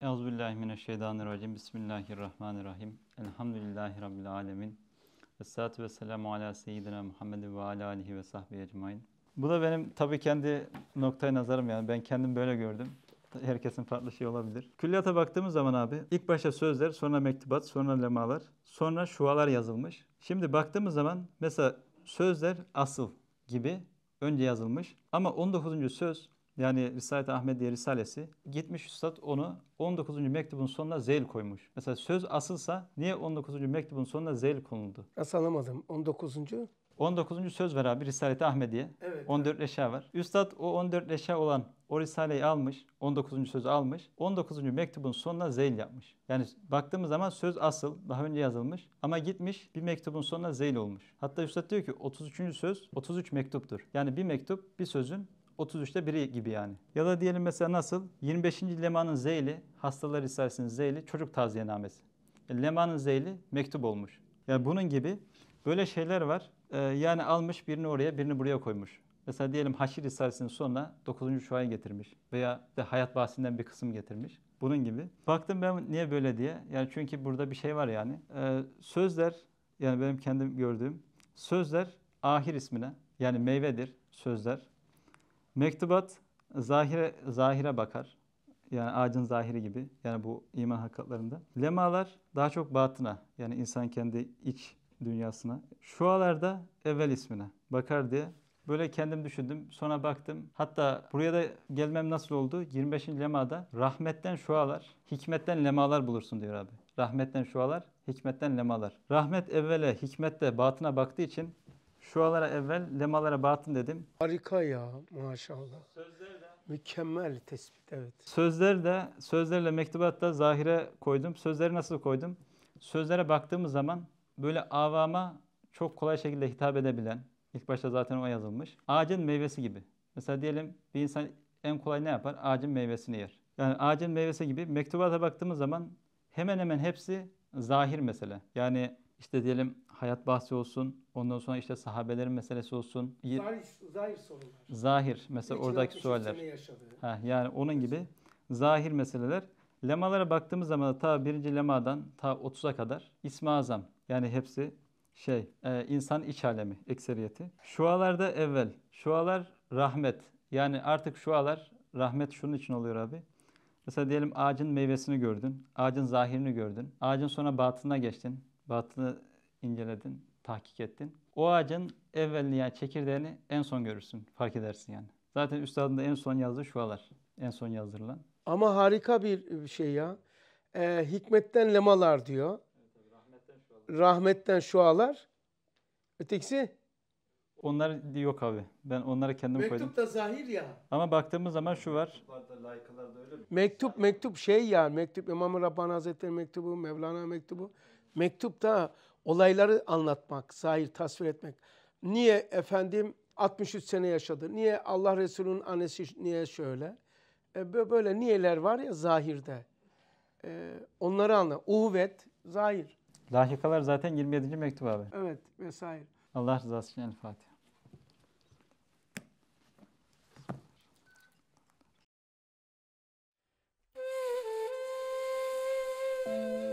Euzubillahimineşşeytanirracim. Bismillahirrahmanirrahim. Elhamdülillahi Rabbil alemin. Esselatu vesselamu ala seyyidina Muhammedin ve ala alihi ve sahbihi ecmain. Bu da benim tabii kendi noktaya nazarım yani. Ben kendim böyle gördüm. Herkesin farklı şey olabilir. Külliyata baktığımız zaman abi ilk başta sözler, sonra mektubat, sonra lemalar, sonra şualar yazılmış. Şimdi baktığımız zaman mesela sözler asıl gibi önce yazılmış ama 19. söz yani Risalet-i diye Risalesi gitmiş üstad onu 19. mektubun sonuna zeyl koymuş. Mesela söz asılsa niye 19. mektubun sonuna zeyl konuldu? Nasıl anlamadım? 19. 19. söz var abi Risalet-i diye. Evet. 14 reşa var. Üstad o 14 reşa olan o Risale'yi almış, 19. sözü almış, 19. mektubun sonuna zeyl yapmış. Yani baktığımız zaman söz asıl, daha önce yazılmış ama gitmiş bir mektubun sonuna zeyl olmuş. Hatta Üstad diyor ki 33. söz 33 mektuptur. Yani bir mektup bir sözün 33'te biri gibi yani. Ya da diyelim mesela nasıl? 25. Leman'ın zeyli, hastalar Risalesi'nin zeyli çocuk taziyenamesi. E, Leman'ın zeyli mektup olmuş. Yani bunun gibi böyle şeyler var. Ee, yani almış birini oraya birini buraya koymuş. Mesela diyelim Haşir Risalesi'nin sonuna 9. şuayı getirmiş veya de hayat bahsinden bir kısım getirmiş. Bunun gibi. Baktım ben niye böyle diye. Yani çünkü burada bir şey var yani. Ee, sözler yani benim kendim gördüğüm sözler ahir ismine yani meyvedir sözler. Mektubat zahire, zahire bakar. Yani ağacın zahiri gibi. Yani bu iman hakikatlarında. Lemalar daha çok batına. Yani insan kendi iç dünyasına. şualar da evvel ismine bakar diye Böyle kendim düşündüm. Sonra baktım. Hatta buraya da gelmem nasıl oldu? 25. lemada rahmetten şualar, hikmetten lemalar bulursun diyor abi. Rahmetten şualar, hikmetten lemalar. Rahmet evvele, hikmet de batına baktığı için şu alara evvel, lemalara batın dedim. Harika ya maşallah. Sözler de mükemmel tespit evet. Sözler de sözlerle mektubatta zahire koydum. Sözleri nasıl koydum? Sözlere baktığımız zaman böyle avama çok kolay şekilde hitap edebilen, ilk başta zaten o yazılmış. Ağacın meyvesi gibi. Mesela diyelim bir insan en kolay ne yapar? Ağacın meyvesini yer. Yani ağacın meyvesi gibi mektubata baktığımız zaman hemen hemen hepsi zahir mesele. Yani işte diyelim hayat bahsi olsun. Ondan sonra işte sahabelerin meselesi olsun. Zahir, zahir sorular. Zahir mesela Geçen oradaki sorular. Ha, yani onun evet. gibi zahir meseleler. Lemalara baktığımız zaman da ta birinci lemadan ta 30'a kadar İsmi Azam yani hepsi şey e, insan iç alemi ekseriyeti. Şualarda evvel. Şualar rahmet. Yani artık şualar rahmet şunun için oluyor abi. Mesela diyelim ağacın meyvesini gördün. Ağacın zahirini gördün. Ağacın sonra batına geçtin. Batını inceledin, tahkik ettin. O ağacın evvelini yani çekirdeğini en son görürsün, fark edersin yani. Zaten üstadın da en son yazdığı şualar. En son yazdırılan. Ama harika bir şey ya. Ee, hikmetten lemalar diyor. Evet, rahmetten şualar. Rahmetten şualar. Ötekisi? Onlar yok abi. Ben onlara kendim Mektup koydum. da zahir ya. Ama baktığımız zaman şu var. Mektup, mektup şey ya. Mektup İmam-ı Rabbani Hazretleri mektubu, Mevlana mektubu. mektup da olayları anlatmak, zahir tasvir etmek. Niye efendim 63 sene yaşadı? Niye Allah Resulü'nün annesi niye şöyle? E böyle niyeler var ya zahirde. E, onları anla. Uhvet, zahir. Lahikalar zaten 27. mektup abi. Evet vesaire. Allah rızası için El Fatiha. Thank you.